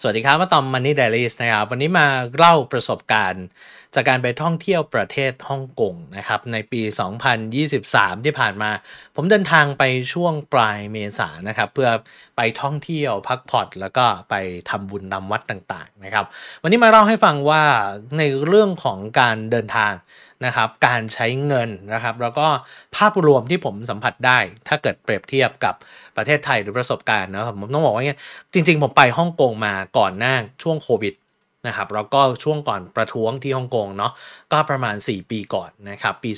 สวัสดีครับมาตอมมันนี่เดลิสนะครับ วันนี้มาเล่าประสบการณ์ จากการไปท่องเที่ยวประเทศฮ่องกงนะครับในปี 2023 ที่ผ่านมาผมเดินทางไปช่วงปลายเมษานะครับเพื่อไปท่องเที่ยวพักผ่อนแล้วก็ไปทำบุญนำวัดต่างๆนะครับวันนี้มาเล่าให้ฟังว่าในเรื่องของการเดินทางนะครับการใช้เงินนะครับแล้วก็ภาพรวมที่ผมสัมผัสได้ ถ้าเกิดเปรียบเทียบกับประเทศไทยหรือประสบการณ์นะผมต้องบอกว่าเนี่ยจริงๆ ผมไปฮ่องกงมาก่อนหน้าช่วงโควิดนะครับแล้วก็ช่วงก่อนประท้วงที่ฮ่องกงเนาะก็ประมาณ 4 ปีก่อนนะครับปี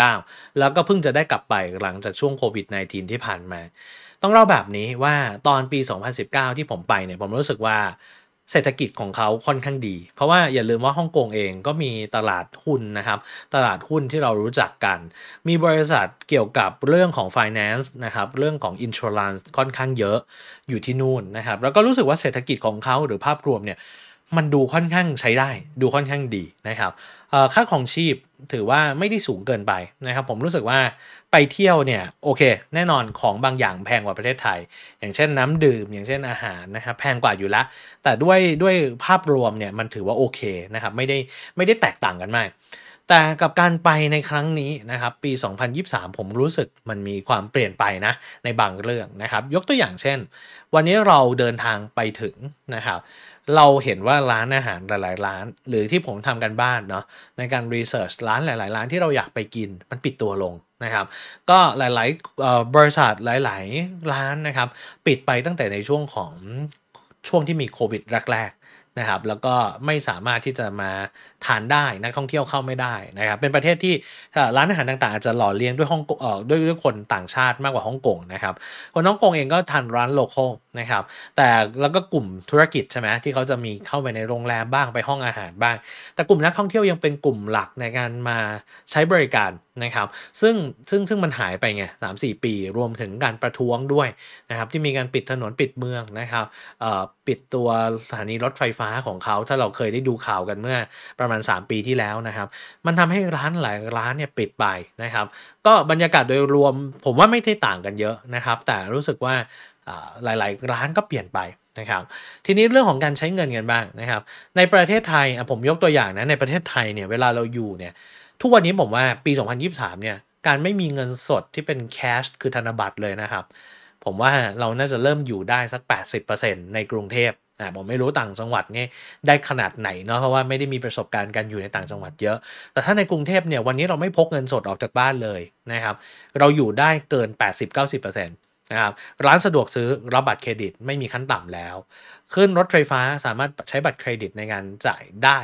2019 แล้วก็เพิ่งจะได้กลับไปหลังจากช่วงโควิด -19 ที่ผ่านมา ต้องเล่าแบบนี้ว่าตอนปี 2019 ที่ผมไปเนี่ยผมรู้สึกว่าเศรษฐกิจของเขาค่อนข้างดี เพราะว่าอย่าลืมว่าฮ่องกงเองก็มีตลาดหุ้นนะครับ ตลาดหุ้นที่เรารู้จักกัน มีบริษัทเกี่ยวกับเรื่องของ finance นะครับเรื่องของ insurance ค่อนข้างเยอะอยู่ที่นู่นนะครับแล้วก็รู้สึกว่าเศรษฐกิจของเขาหรือภาพรวมเนี่ยมันดูค่อนข้างใช้ได้ดูค่อนข้างดีนะครับค่าของชีพถือว่าไม่ได้สูงเกินไปนะครับ ผมรู้สึกว่าไปเที่ยวเนี่ยโอเคแน่นอนของบางอย่างแพงกว่าประเทศไทย อย่างเช่นน้ำดื่มอย่างเช่นอาหารนะครับแพงกว่าอยู่ละ แต่ด้วยด้วยภาพรวมเนี่ยมันถือว่าโอเคนะครับ ไม่ได้ไม่ได้แตกต่างกันมากแต่กับการไปในครั้งนี้นะครับปี 2023 ผมรู้สึกมันมีความเปลี่ยนไปนะในบางเรื่องนะครับยกตัวอย่างเช่น วันนี้เราเดินทางไปถึงนะครับเราเห็นว่าร้านอาหารหลาย ๆ ร้าน หรือที่ผมทำกันบ้านเนาะในการรีเสิร์ชร้านหลายๆ ร้านที่เราอยากไปกินมันปิดตัวลงนะครับก็หลายๆบริษัทหลายๆร้านนะครับปิดไปตั้งแต่ในช่วงของช่วงที่มีโควิดแรกนะครับแล้วก็ไม่สามารถที่จะมาทานได้นักท่องเที่ยวเข้าไม่ได้นะครับเป็นประเทศที่ร้านอาหารต่าง ๆ อาจจะหล่อเลี้ยงด้วยฮ่องกงด้วยด้วยคนต่างชาติมากกว่าฮ่องกงนะครับ คนฮ่องกงเองก็ทานร้านโลคอ้นะครับแต่แล้วก็กลุ่มธุรกิจใช่ไหมที่เขาจะมีเข้าไปในโรงแรมบ้างไปห้องอาหารบ้าง แต่กลุ่มนักท่องเที่ยวยังเป็นกลุ่มหลักในการมาใช้บริการนะครับซึ่งซึ่งซึ่งมันหายไปไงสามสี่ปีรวมถึงการประท้วงด้วยนะครับที่มีการปิดถนนปิดเมืองนะครับปิดตัวสถานีรถไฟฟ้าาของเขาถ้าเราเคยได้ดูข่าวกันเมื่อประมาณ 3 ปีที่แล้วนะครับมันทำให้ร้านหลายร้านเนี่ยปิดไปนะครับ ก็บรรยากาศโดยรวม ผมว่าไม่ได้ต่างกันเยอะนะครับ แต่รู้สึกว่าหลายๆ ร้านก็เปลี่ยนไปนะครับ ทีนี้เรื่องของการใช้เงินกันบ้างนะครับ ในประเทศไทยผมยกตัวอย่างนะในประเทศไทยเนี่ยเวลาเราอยู่เนี่ยทุกวันนี้ผมว่าปี 2023เนี่ยการไม่มีเงินสดที่เป็นแคชคือธนบัตรเลยนะครับผมว่าเราน่าจะเริ่มอยู่ได้สัก 80%ในกรุงเทพอ่า ผมไม่รู้ต่างจังหวัดเนี่ยได้ขนาดไหนเนาะ เพราะว่าไม่ได้มีประสบการณ์การอยู่ในต่างจังหวัดเยอะ แต่ถ้าในกรุงเทพเนี่ย วันนี้เราไม่พกเงินสดออกจากบ้านเลยนะครับ เราอยู่ได้เกิน 80-90%นะครับ ร้านสะดวกซื้อ รับบัตรเครดิตไม่มีขั้นต่ำแล้ว ขึ้นรถไฟฟ้าสามารถใช้บัตรเครดิตในการจ่ายได้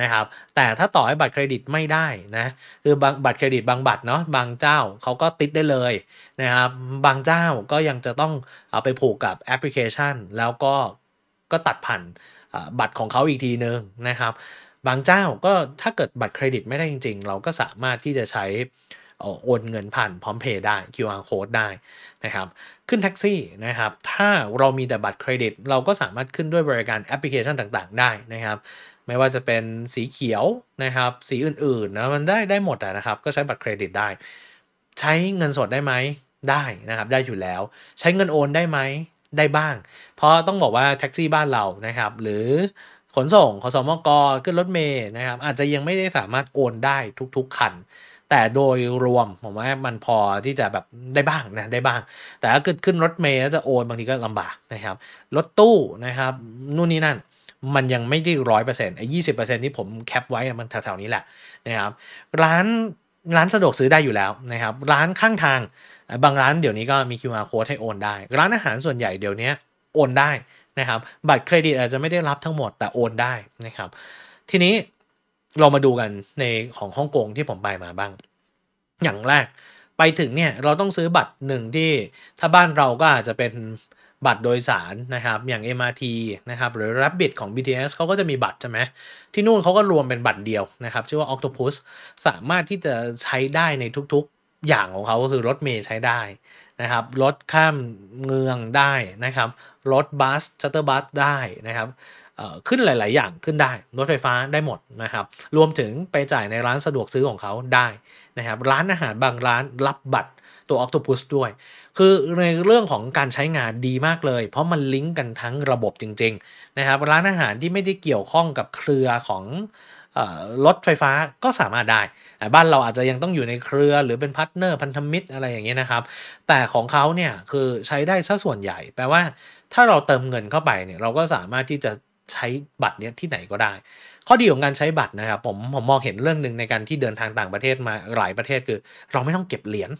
นะครับแต่ถ้าต่อให้บัตรเครดิตไม่ได้นะคือบบัตรเครดิตบางบัตรเนาะบางเจ้าเขาก็ติดได้เลยนะครับ บางเจ้าก็ยังจะต้องเอาไปผูกกับแอปพลิเคชัน แล้วก็ก็ตัดผ่านบัตรของเขาอีกทีนึงนะครับ บางเจ้าก็ถ้าเกิดบัตรเครดิตไม่ได้จริงๆเราก็สามารถที่จะใช้โอนเงินผ่านพร้อมเพย์ได้ QR code ได้นะครับ ขึ้นแท็กซี่นะครับ ถ้าเรามีแต่บัตรเครดิตเราก็สามารถขึ้นด้วยบริการแอปพลิเคชันต่างๆ ได้นะครับไม่ว่าจะเป็นสีเขียวนะครับ สีอื่นๆนะมันได้ได้หมดนะครับ ก็ใช้บัตรเครดิตได้ ใช้เงินสดได้ไหมได้นะครับได้อยู่แล้วใช้เงินโอนได้ไหมได้บ้าง เพราะต้องบอกว่าแท็กซี่บ้านเรานะครับ หรือขนส่งขสมกขึ้นรถเมย์นะครับ อาจจะยังไม่ได้สามารถโอนได้ทุกๆคัน แต่โดยรวมผมว่ามันพอที่จะแบบได้บ้างนะได้บ้าง แต่ถ้าเกิดขึ้นรถเมย์จะโอนบางทีก็ลำบากนะครับรถตู้นะครับนู่นนี่นั่นมันยังไม่ได้ร้อยเปอร์เซ็นต์ไอ้ยี่สิบเปอร์เซ็นต์ที่ผมแคปไว้มันแถวๆนี้แหละนะครับ ร้านร้านสะดวกซื้อได้อยู่แล้วนะครับ ร้านข้างทาง บางร้านเดี๋ยวนี้ก็มี QR code ให้โอนได้ ร้านอาหารส่วนใหญ่เดี๋ยวนี้โอนได้นะครับ บัตรเครดิตอาจจะไม่ได้รับทั้งหมดแต่โอนได้นะครับ ทีนี้เรามาดูกันในของฮ่องกงที่ผมไปมาบ้าง อย่างแรก ไปถึงเนี่ยเราต้องซื้อบัตรหนึ่งที่ถ้าบ้านเราก็อาจจะเป็นบัตรโดยสารนะครับอย่าง MRT นะครับหรือ Rabbit ของ BTS เขาก็จะมีบัตรใช่ไหมที่นู่นเขาก็รวมเป็นบัตรเดียวนะครับชื่อว่า Octopus สามารถที่จะใช้ได้ในทุกๆอย่างของเขาก็คือรถเมย์ใช้ได้นะครับรถข้ามเมืองได้นะครับรถบัสชัตเตอร์บัสได้นะครับขึ้นหลายๆอย่างขึ้นได้ รถไฟฟ้าได้หมดนะครับรวมถึงไปจ่ายในร้านสะดวกซื้อของเขาได้นะครับร้านอาหารบางร้านรับบัตรตัว Octopus ด้วย คือในเรื่องของการใช้งานดีมากเลย เพราะมันลิงก์กันทั้งระบบจริงๆนะครับร้านอาหารที่ไม่ได้เกี่ยวข้องกับเครือของรถไฟฟ้าก็สามารถได้บ้านเราอาจจะยังต้องอยู่ในเครือหรือเป็นพาร์ทเนอร์พันธมิตรอะไรอย่างเงี้ยนะครับ แต่ของเขาเนี่ยคือใช้ได้ซะส่วนใหญ่แปลว่าถ้าเราเติมเงินเข้าไปเนี่ยเราก็สามารถที่จะใช้บัตรเนี้ยที่ไหนก็ได้ ข้อดีของการใช้บัตรนะครับผมผมมองเห็นเรื่องหนึ่งในการที่เดินทางต่างประเทศมาหลายประเทศคือ เราไม่ต้องเก็บเหรียญ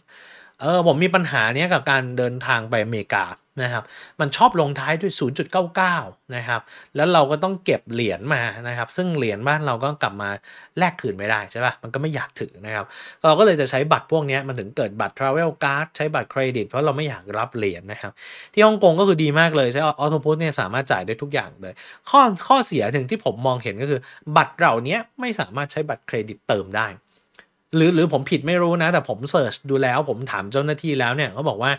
เออผมมีปัญหาเนี้ยกับการเดินทางไปอเมริกานะครับมันชอบลงท้ายด้วย 0.99นะครับแล้วเราก็ต้องเก็บเหรียญมานะครับซึ่งเหรียญบ้านเราก็กลับมาแลกคืนไม่ได้ใช่ปะ่ะมันก็ไม่อยากถือนะครับเราก็เลยจะใช้บัตรพวกนี้มันถึงเกิดบัตร Travel Card ใช้บัตรเครดิตเพราะเราไม่อยากรับเหรียญนนะครับที่ฮ่องกงก็คือดีมากเลยใช้ออโต้พุทเนี่ยสามารถจ่ายได้ทุกอย่างเลย ข้อข้อเสียหนึ่งที่ผมมองเห็นก็คือ บัตรเหล่านี้ไม่สามารถใช้บัตรเครดิตเติมได้หรือหรือผมผิดไม่รู้นะ แต่ผมเสิร์ชดูแล้ว ผมถามเจ้าหน้าที่แล้วเนี่ยเขาบอกว่า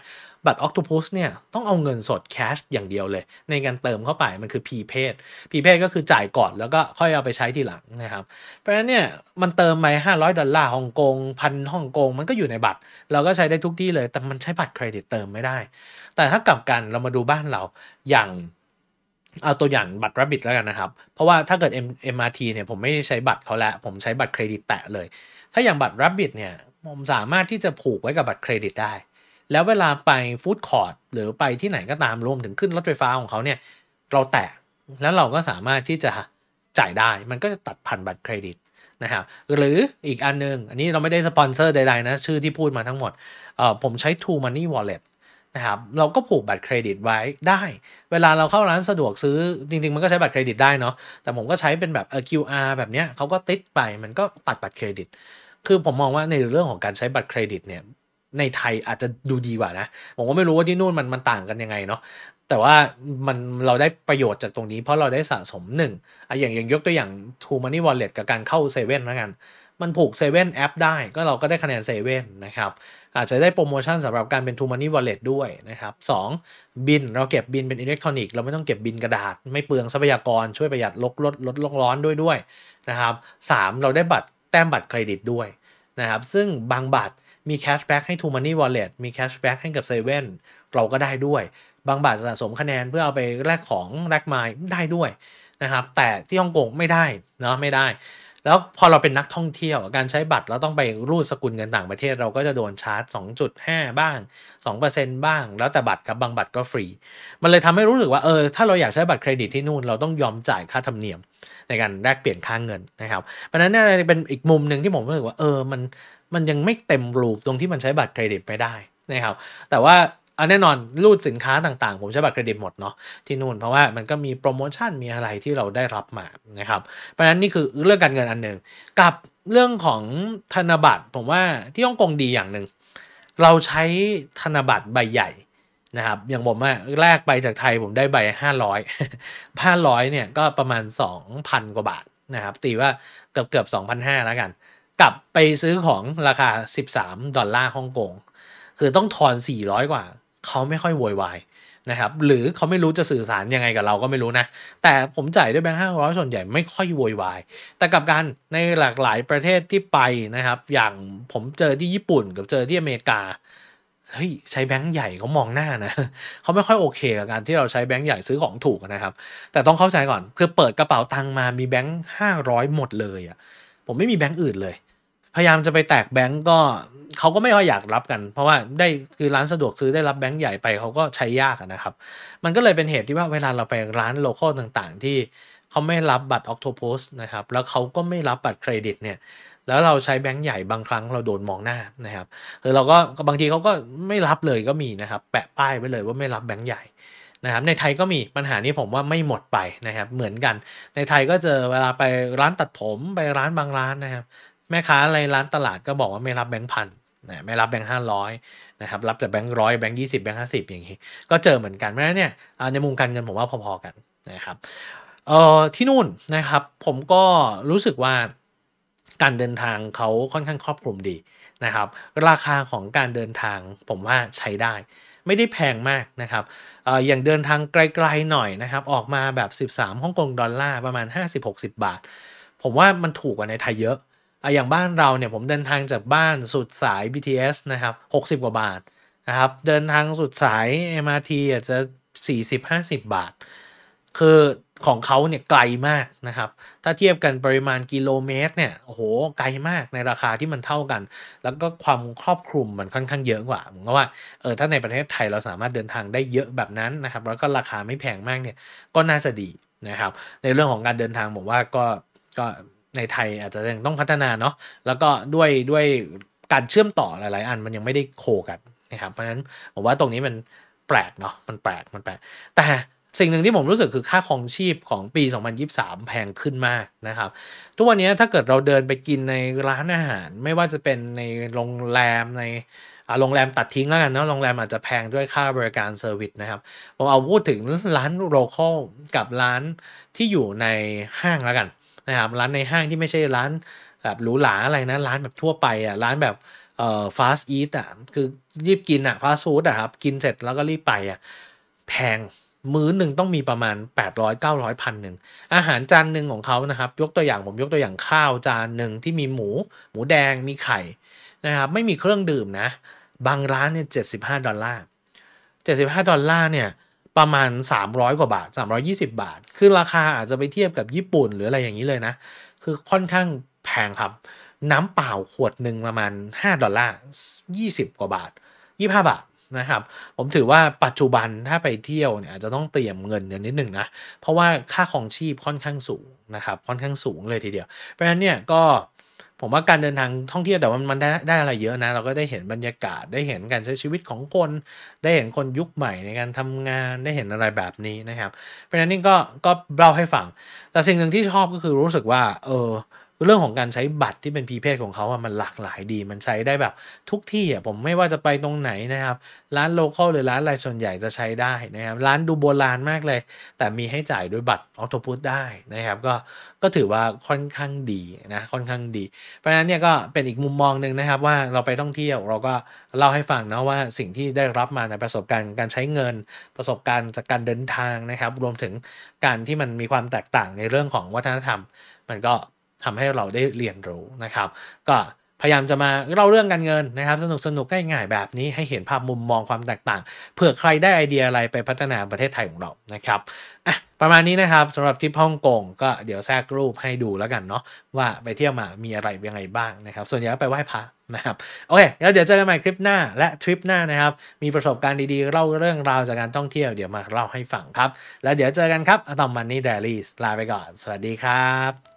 บัตร Octopus เนี่ยต้องเอาเงินสดแคชอย่างเดียวเลย ในการเติมเข้าไปมันคือ p ีเพ d พีเพ d ก็คือจ่ายก่อนแล้วก็ค่อยเอาไปใช้ทีหลังนะครับเพราะฉะนั้นเนี่ยมันเติมไป500ดอลลาร์ฮ่องกงพันฮ่องกง มันก็อยู่ในบัตร เราก็ใช้ได้ทุกที่เลย แต่มันใช้บัตรเครดิตเติมไม่ได้ แต่ถ้ากลับกันเรามาดูบ้านเราอย่างเอาตัวอย่างบัตรรับบิตแล้วกันนะครับ เพราะว่าถ้าเกิด MRT เนี่ยผมไม่ใช้บัตรเขาแล้ว ผมใช้บัตรเครดิตแตะเลยถ้าอย่างบัตร Rabbit เนี่ยผมสามารถที่จะผูกไว้กับบัตรเครดิตได้ แล้วเวลาไปฟู้ดคอร์ดหรือไปที่ไหนก็ตามรวมถึงขึ้นรถไฟฟ้าของเขาเนี่ยเราแตะ แล้วเราก็สามารถที่จะจ่ายได้มันก็จะตัดผ่านบัตรเครดิตนะครับหรืออีกอันนึง อันนี้เราไม่ได้สปอนเซอร์ใดๆนะชื่อที่พูดมาทั้งหมดผมใช้ True Money Wallet นะครับเราก็ผูกบัตรเครดิตไว้ได้ เวลาเราเข้าร้านสะดวกซื้อจริงๆ มันก็ใช้บัตรเครดิตได้เนาะแต่ผมก็ใช้เป็นแบบ QR แบบเนี้ยเขาก็ติดไปมันก็ตัดบัตรเครดิตคือผมมองว่าในเรื่องของการใช้บัตรเครดิตเนี่ยในไทยอาจจะดูดีกว่านะผมก็ไม่รู้ว่าที่นู่นมันมันต่างกันยังไงเนาะแต่ว่ามันเราได้ประโยชน์จากตรงนี้เพราะเราได้สะสมหนึ่งอะอย่างอย่างยกตัวอย่าง t ูมา Money Wallet กับการเข้าเซเว่นแล้วกันมันผูกเซเว่นแอปได้ก็เราก็ได้คะแนนเซเว่นนะครับอาจจะได้โปรโมชั่นสำหรับการเป็น t ูมา Money Wallet ด้วยนะครับสองบินเราเก็บบินเป็นอิเล็กทรอนิกส์เราไม่ต้องเก็บบินกระดาษไม่เปลืองทรัพยากรช่วยประหยัดลดลดลดโลกร้อนด้วยด้วยนะครับสามเราได้บัตรแต้มบัตรเครดิตด้วยนะครับ ซึ่งบางบัตรมีแคชแบ็กให้ทูมานี่วอลเล็ e มีแคชแบ็กให้กับเซเว่นเราก็ได้ด้วย บางบัตรสะสมคะแนนเพื่อเอาไปแลกของแลกไมล์ได้ด้วยนะครับแต่ที่ฮ่องกงไม่ได้เนาะไม่ได้แล้ว พอเราเป็นนักท่องเที่ยวการใช้บัตรเราต้องไปรูดสกุลเงินต่างประเทศเราก็จะโดนชาร์จ 2.5 บ้าง 2%บ้าง แล้วแต่บัตรครับบางบัตรก็ฟรีมันเลยทำให้รู้สึกว่าเออถ้าเราอยากใช้บัตรเครดิตที่นู่นเราต้องยอมจ่ายค่าธรรมเนียมในการแลกเปลี่ยนค่างเงินนะครับเพราะนั้นนี่เป็นอีกมุมหนึ่งที่ผมรู้สึกว่าเออมันมันยังไม่เต็มรูปตรงที่มันใช้บัตรเครดิตไปได้นะครับแต่ว่าอันแน่นอนรูดสินค้าต่างๆผมใช้บัตรเครดิตหมดเนาะที่นู่นเพราะว่ามันก็มีโปรโมชั่นมีอะไรที่เราได้รับมานะครับเพราะฉะนั้นนี่คือเรื่องการเงินอันหนึ่งกับเรื่องของธนบัตรผมว่าที่ฮ่องกงดีอย่างหนึ่ง เราใช้ธนบัตรใบใหญ่นะครับอย่างผมอะแรกไปจากไทยผมได้ใบ 500 500เนี่ยก็ประมาณ 2,000 กว่าบาทนะครับตีว่าเกือบเกือบ2,500แล้วกัน กลับไปซื้อของราคา 13ดอลลาร์ฮ่องกงคือต้องทอน 400 กว่าเขาไม่ค่อยโวยวายนะครับหรือเขาไม่รู้จะสื่อสารยังไงกับเราก็ไม่รู้นะ แต่ผมจ่ายด้วยแบงค์ห้าร้อยส่วนใหญ่ไม่ค่อยโวยวายแต่กับการในหลากหลายประเทศที่ไปนะครับ อย่างผมเจอที่ญี่ปุ่นกับเจอที่อเมริกาเฮ้ยใช้แบงค์ใหญ่เขามองหน้านะเขาไม่ค่อยโอเคกับการที่เราใช้แบงค์ใหญ่ซื้อของถูกนะครับแต่ต้องเข้าใจก่อนคือเปิดกระเป๋าตังมามีแบงค์ห้าร้อยหมดเลยอะ่ะผมไม่มีแบงค์อื่นเลยพยายามจะไปแตกแบงก์ก็เขาก็ไม่ค่อยอยากรับกัน เพราะว่าได้คือร้านสะดวกซื้อได้รับแบงก์ใหญ่ไปเขาก็ใช้ยากนะครับ มันก็เลยเป็นเหตุที่ว่าเวลาเราไปร้านโลเคอลต่าง ๆที่เขาไม่รับบัตรออกโทโพสนะครับแล้วเขาก็ไม่รับบัตรเครดิตเนี่ย แล้วเราใช้แบงก์ใหญ่บางครั้งเราโดนมองหน้านะครับหรือเราก็บางทีเขาก็ไม่รับเลยก็มีนะครับ แปะป้ายไว้เลยว่าไม่รับแบงก์ใหญ่นะครับ ในไทยก็มีปัญหานี้ผมว่าไม่หมดไปนะครับเหมือนกัน ในไทยก็เจอเวลาไปร้านตัดผมไปร้านบางร้านนะครับแม่ค้าในร้านตลาดก็บอกว่าไม่รับแบงค์พันนะไม่รับแบงค์ห้าร้อยนะครับ รับแต่แบงค์ร้อยแบงค์ยี่สิบแบงค์ห้าสิบอย่างนี้ก็เจอเหมือนกันเพราะฉะนั้นเนี่ยในมุมการเงินผมว่าพอๆกันนะครับ เอ่อที่นู่นนะครับผมก็รู้สึกว่าการเดินทางเขาค่อนข้างครอบคลุมดีนะครับ ราคาของการเดินทางผมว่าใช้ได้ ไม่ได้แพงมากนะครับเออย่างเดินทางไกล ๆหน่อยนะครับออกมาแบบ 13ฮ่องกงดอลลาร์ประมาณ 50-60 บาท ผมว่ามันถูกกว่าในไทยเยอะอย่างบ้านเราเนี่ยผมเดินทางจากบ้านสุดสาย BTS นะครับ60 กว่าบาทนะครับเดินทางสุดสาย MRT อาจจะ 40-50 บาท คือของเขาเนี่ยไกลมากนะครับถ้าเทียบกันปริมาณกิโลเมตรเนี่ยโอ้โหไกลมากในราคาที่มันเท่ากัน แล้วก็ความครอบคลุมมันค่อนข้างเยอะกว่า ผมก็ว่าเออถ้าในประเทศไทยเราสามารถเดินทางได้เยอะแบบนั้นนะครับแล้วก็ราคาไม่แพงมากเนี่ยก็น่าจะดีนะครับ ในเรื่องของการเดินทางผมว่าก็ก็ในไทยอาจจะยังต้องพัฒนาเนาะแล้วก็ด้วยด้วยการเชื่อมต่อหลายๆ อันมันยังไม่ได้โคกันนะครับเพราะฉะนั้นผมว่าตรงนี้มันแปลกเนาะมันแปลกมันแปลก แต่สิ่งหนึ่งที่ผมรู้สึกคือค่าครองชีพของปี 2023 แพงขึ้นมากนะครับทุกวันนี้ถ้าเกิดเราเดินไปกินในร้านอาหาร ไม่ว่าจะเป็นในโรงแรมในโรงแรมตัดทิ้งแล้วกันเนาะโรงแรมอาจจะแพงด้วยค่าบริการเซอร์วิสนะครับผมเอาพูดถึงร้านโลคอลกับร้านที่อยู่ในห้างแล้วกันนะครับร้านในห้างที่ไม่ใช่ร้านแบบหรูหราอะไรนะร้านแบบทั่วไปอ่ะร้านแบบเอ่อฟาสต์อีทอ่ะคือรีบกินอ่ะฟาสต์ฟู้ดอ่ะครับกินเสร็จแล้วก็รีบไปอ่ะแพง มื้อหนึ่งต้องมีประมาณ 800 900พันหนึ่งอาหารจานหนึ่งของเขานะครับยกตัวอย่างผมยกตัวอย่างข้าวจานหนึ่งที่มีหมู หมูแดงมีไข่นะครับไม่มีเครื่องดื่มนะบางร้านเนี่ย75 ดอลลาร์ 75 ดอลลาร์เนี่ยประมาณ 300 กว่าบาท 320 บาท คือราคาอาจจะไปเทียบกับญี่ปุ่นหรืออะไรอย่างนี้เลยนะ คือค่อนข้างแพงครับ น้ำเปล่าขวดหนึ่งประมาณ 5 ดอลลาร์20 กว่าบาท 25 บาทนะครับผมถือว่าปัจจุบันถ้าไปเที่ยวเนี่ยอาจจะต้องเตรียมเงินเดือนนิดหนึ่งนะเพราะว่าค่าของชีพค่อนข้างสูงนะครับค่อนข้างสูงเลยทีเดียวเพราะฉะนั้นเนี่ยก็ผมว่าการเดินทางท่องเที่ยวแต่ว่ามันได้ได้อะไรเยอะนะ เราก็ได้เห็นบรรยากาศได้เห็นการใช้ชีวิตของคน ได้เห็นคนยุคใหม่ในการทำงานได้เห็นอะไรแบบนี้นะครับเพราะฉะนั้นนี่ก็ก็เล่าให้ฟังแต่สิ่งหนึ่งที่ชอบก็คือรู้สึกว่าเออเรื่องของการใช้บัตรที่เป็นพีเพศของเขาอะมันหลากหลายดีมันใช้ได้แบบทุกที่อะผมไม่ว่าจะไปตรงไหนนะครับ ร้านโลเคอลหรือร้านอะไรส่วนใหญ่จะใช้ได้นะครับร้านดูโบราณมากเลย แต่มีให้จ่ายด้วยบัตรออโตพุตได้นะครับ ก็ก็ถือว่าค่อนข้างดีนะค่อนข้างดี เพราะฉะนั้นเนี่ยก็เป็นอีกมุมมองหนึ่งนะครับ ว่าเราไปท่องเที่ยวเราก็เล่าให้ฟังนะว่าสิ่งที่ได้รับมาในประสบการณ์การใช้เงิน ประสบการณ์จากการเดินทางนะครับ รวมถึงการที่มันมีความแตกต่างในเรื่องของวัฒนธรรมมันก็ทำให้เราได้เรียนรู้นะครับ ก็พยายามจะมาเล่าเรื่องการเงินนะครับ สนุกสนุกง่าย ๆ แบบนี้ให้เห็นภาพมุมมองความแตกต่างเผื่อใครได้ไอเดียอะไรไปพัฒนาประเทศไทยของเรานะครับอ่ะประมาณนี้นะครับสำหรับทริปฮ่องกงก็เดี๋ยวแทรกรูปให้ดูแล้วกันเนาะว่าไปเที่ยวมามีอะไรยังไงบ้างนะครับ ส่วนใหญ่ไปไหว้พระนะครับ โอเคแล้วเดี๋ยวเจอกันใหม่คลิปหน้าและทริปหน้านะครับมีประสบการณ์ดีๆเล่าเรื่องราวจากการท่องเที่ยว เดี๋ยวมาเล่าให้ฟังครับ แล้วเดี๋ยวเจอกันครับอะตอมมันนี่เดลี่ลาไปก่อนสวัสดีครับ